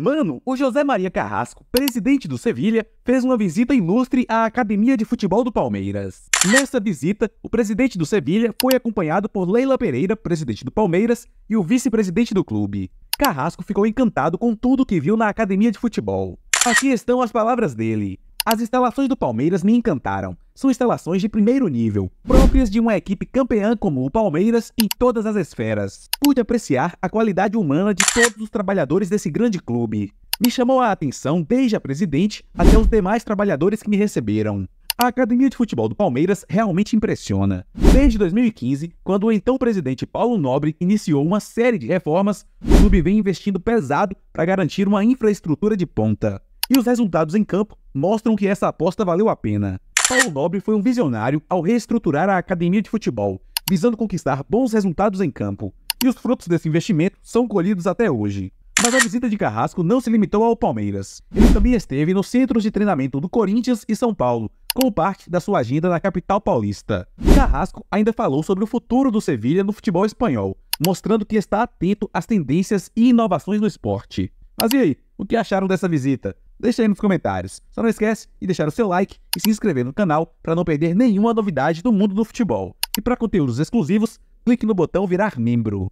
Mano, o José Maria Carrasco, presidente do Sevilha, fez uma visita ilustre à Academia de Futebol do Palmeiras. Nessa visita, o presidente do Sevilha foi acompanhado por Leila Pereira, presidente do Palmeiras, e o vice-presidente do clube. Carrasco ficou encantado com tudo que viu na Academia de Futebol. Aqui estão as palavras dele. As instalações do Palmeiras me encantaram. São instalações de primeiro nível, próprias de uma equipe campeã como o Palmeiras em todas as esferas. Pude apreciar a qualidade humana de todos os trabalhadores desse grande clube. Me chamou a atenção desde a presidente até os demais trabalhadores que me receberam. A academia de futebol do Palmeiras realmente impressiona. Desde 2015, quando o então presidente Paulo Nobre iniciou uma série de reformas, o clube vem investindo pesado para garantir uma infraestrutura de ponta. E os resultados em campo mostram que essa aposta valeu a pena. Paulo Nobre foi um visionário ao reestruturar a academia de futebol, visando conquistar bons resultados em campo. E os frutos desse investimento são colhidos até hoje. Mas a visita de Carrasco não se limitou ao Palmeiras. Ele também esteve nos centros de treinamento do Corinthians e São Paulo, como parte da sua agenda na capital paulista. Carrasco ainda falou sobre o futuro do Sevilha no futebol espanhol, mostrando que está atento às tendências e inovações no esporte. Mas e aí, o que acharam dessa visita? Deixa aí nos comentários. Só não esquece de deixar o seu like e se inscrever no canal para não perder nenhuma novidade do mundo do futebol. E para conteúdos exclusivos, clique no botão virar membro.